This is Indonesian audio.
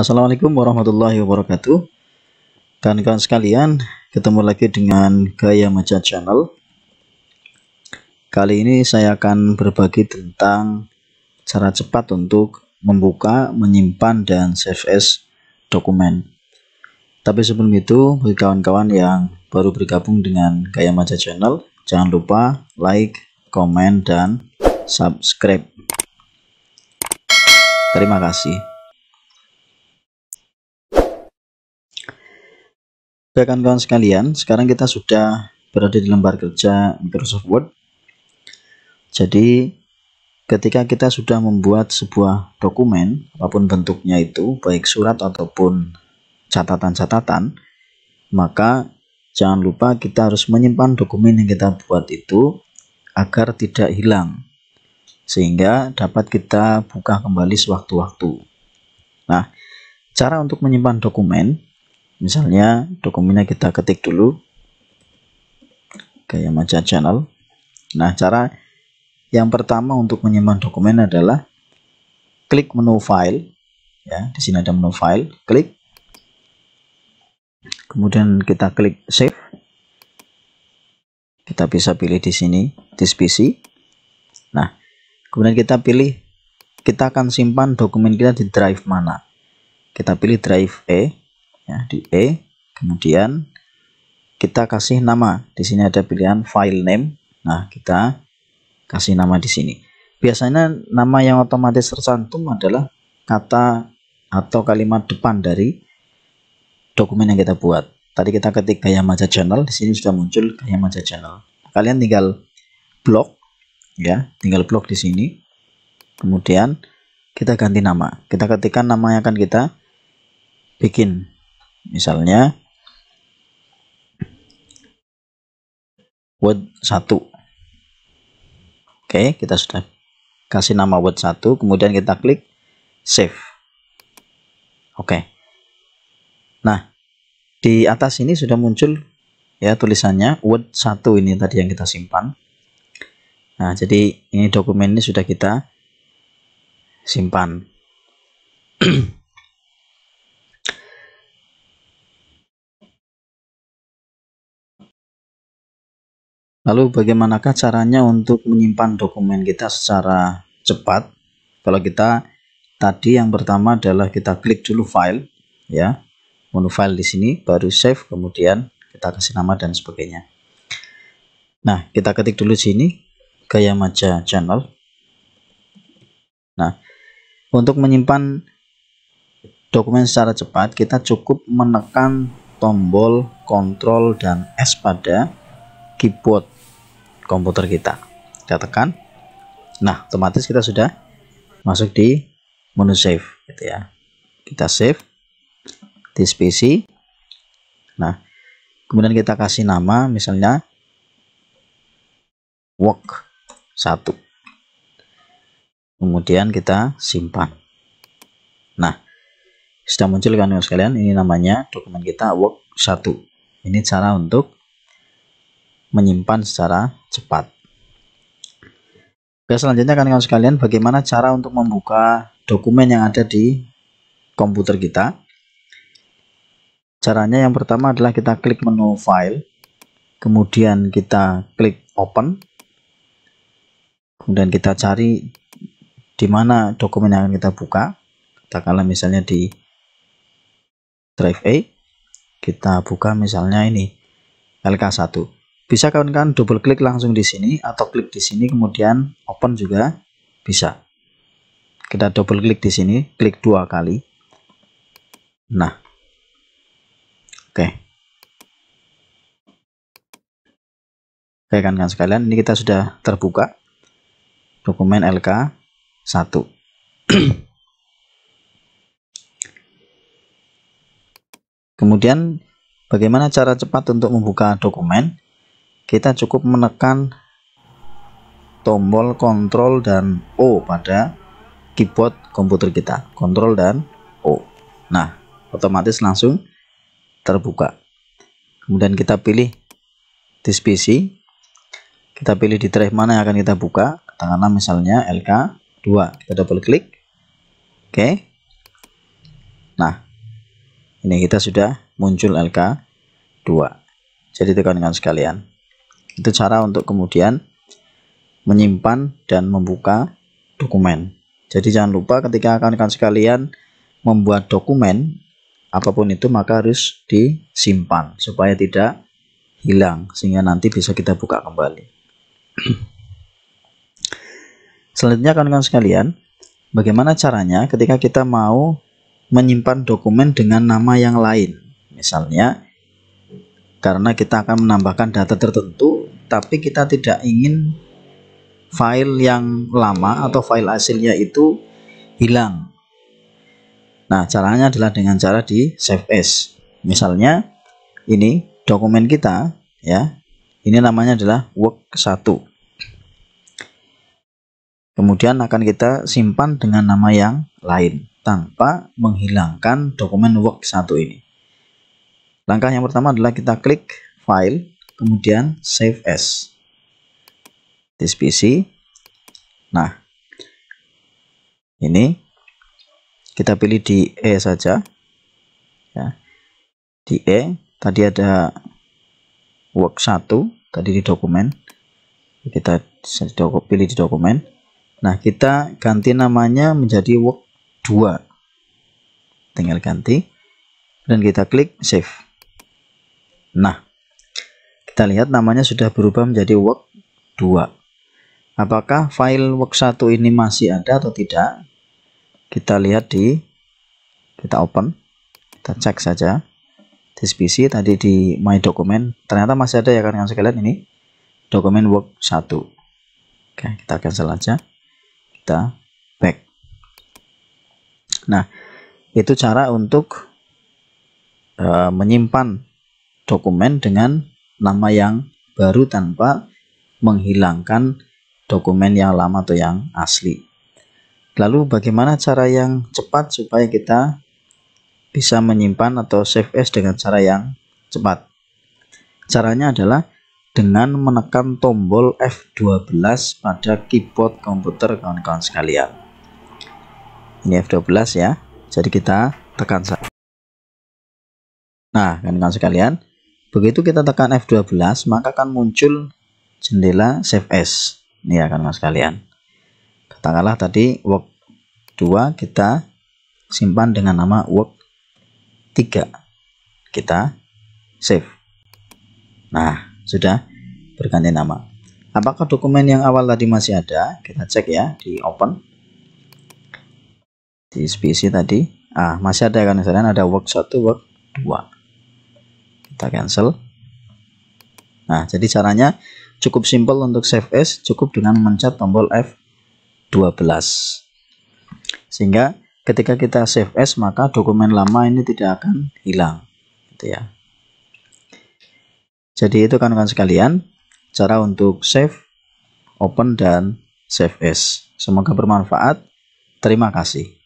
Assalamualaikum warahmatullahi wabarakatuh Kawan-kawan sekalian Ketemu lagi dengan Gaya Maja Channel Kali ini saya akan berbagi tentang Cara cepat untuk membuka, menyimpan, dan save as dokumen Tapi sebelum itu Bagi kawan-kawan yang baru bergabung dengan Gaya Maja Channel Jangan lupa like, comment dan subscribe Terima kasih Oke kawan-kawan sekalian, sekarang kita sudah berada di lembar kerja Microsoft Word. Jadi ketika kita sudah membuat sebuah dokumen, apapun bentuknya itu, baik surat ataupun catatan-catatan, maka jangan lupa kita harus menyimpan dokumen yang kita buat itu agar tidak hilang. Sehingga dapat kita buka kembali sewaktu-waktu. Nah, cara untuk menyimpan dokumen misalnya dokumennya kita ketik dulu gaya macam channel nah cara yang pertama untuk menyimpan dokumen adalah klik menu file ya di sini ada menu file klik kemudian kita klik save kita bisa pilih di sini this PC nah kemudian kita pilih kita akan simpan dokumen kita di drive mana kita pilih drive E ya di E kemudian kita kasih nama di sini ada pilihan file name nah kita kasih nama di sini biasanya nama yang otomatis tercantum adalah kata atau kalimat depan dari dokumen yang kita buat tadi kita ketik gaya maja channel di sini sudah muncul gaya maja channel kalian tinggal blok ya tinggal blok di sini kemudian kita ganti nama kita ketikkan nama yang akan kita bikin misalnya word 1 oke kita sudah kasih nama word 1 kemudian kita klik save oke nah di atas ini sudah muncul ya tulisannya word 1 ini tadi yang kita simpan nah jadi ini dokumen ini sudah kita simpan Lalu bagaimanakah caranya untuk menyimpan dokumen kita secara cepat? Kalau kita tadi yang pertama adalah kita klik dulu file ya. Menu file di sini baru save kemudian kita kasih nama dan sebagainya. Nah, kita ketik dulu sini Gaya Maja Channel. Nah, untuk menyimpan dokumen secara cepat, kita cukup menekan tombol Control dan S pada keyboard komputer kita kita tekan nah otomatis kita sudah masuk di menu save gitu ya kita save di PC nah kemudian kita kasih nama misalnya work 1 kemudian kita simpan nah sudah muncul kan sekalian ini namanya dokumen kita work 1 ini cara untuk menyimpan secara cepat. Oke, selanjutnya kan kawan sekalian, bagaimana cara untuk membuka dokumen yang ada di komputer kita? Caranya yang pertama adalah kita klik menu file, kemudian kita klik open, kemudian kita cari di mana dokumen yang akan kita buka. kalah misalnya di drive A, kita buka misalnya ini LK1. Bisa kawan-kawan double klik langsung di sini atau klik di sini kemudian open juga bisa. Kita double klik di sini, klik dua kali. Nah. Oke. Okay. Oke kawan-kawan sekalian, ini kita sudah terbuka dokumen LK 1. Kemudian bagaimana cara cepat untuk membuka dokumen? kita cukup menekan tombol kontrol dan O pada keyboard komputer kita kontrol dan O nah otomatis langsung terbuka kemudian kita pilih this PC kita pilih di drive mana yang akan kita buka katakanlah misalnya LK2 kita double klik oke nah ini kita sudah muncul LK2 jadi tekan dengan sekalian itu cara untuk kemudian menyimpan dan membuka dokumen. Jadi jangan lupa ketika akan kalian sekalian membuat dokumen apapun itu maka harus disimpan supaya tidak hilang sehingga nanti bisa kita buka kembali. Selanjutnya kawan-kawan sekalian, bagaimana caranya ketika kita mau menyimpan dokumen dengan nama yang lain? Misalnya karena kita akan menambahkan data tertentu tapi kita tidak ingin file yang lama atau file hasilnya itu hilang nah caranya adalah dengan cara di save as misalnya ini dokumen kita ya ini namanya adalah work 1 kemudian akan kita simpan dengan nama yang lain tanpa menghilangkan dokumen work 1 ini langkah yang pertama adalah kita klik file kemudian save as this PC nah ini kita pilih di E saja ya di E tadi ada work 1 tadi di dokumen kita pilih di dokumen nah kita ganti namanya menjadi work 2 tinggal ganti dan kita klik save nah kita lihat namanya sudah berubah menjadi work 2. Apakah file work 1 ini masih ada atau tidak? Kita lihat di kita open. Kita cek saja. This PC tadi di my document ternyata masih ada ya kan sekalian ini dokumen work 1. Oke, kita cancel aja. Kita back. Nah, itu cara untuk uh, menyimpan dokumen dengan nama yang baru tanpa menghilangkan dokumen yang lama atau yang asli. Lalu bagaimana cara yang cepat supaya kita bisa menyimpan atau save as dengan cara yang cepat? Caranya adalah dengan menekan tombol F12 pada keyboard komputer kawan-kawan sekalian. Ini F12 ya. Jadi kita tekan saja. Nah, kawan-kawan sekalian, Begitu kita tekan F12, maka akan muncul jendela save as. Ini ya kan mas kalian. Katakanlah tadi work 2 kita simpan dengan nama work 3. Kita save. Nah, sudah berganti nama. Apakah dokumen yang awal tadi masih ada? Kita cek ya di open. Di SPC tadi. Ah, masih ada kan misalnya ada work 1, work 2 kita cancel nah jadi caranya cukup simpel untuk save as cukup dengan mencet tombol F12 sehingga ketika kita save as maka dokumen lama ini tidak akan hilang gitu ya jadi itu kan-kan sekalian cara untuk save open dan save as semoga bermanfaat terima kasih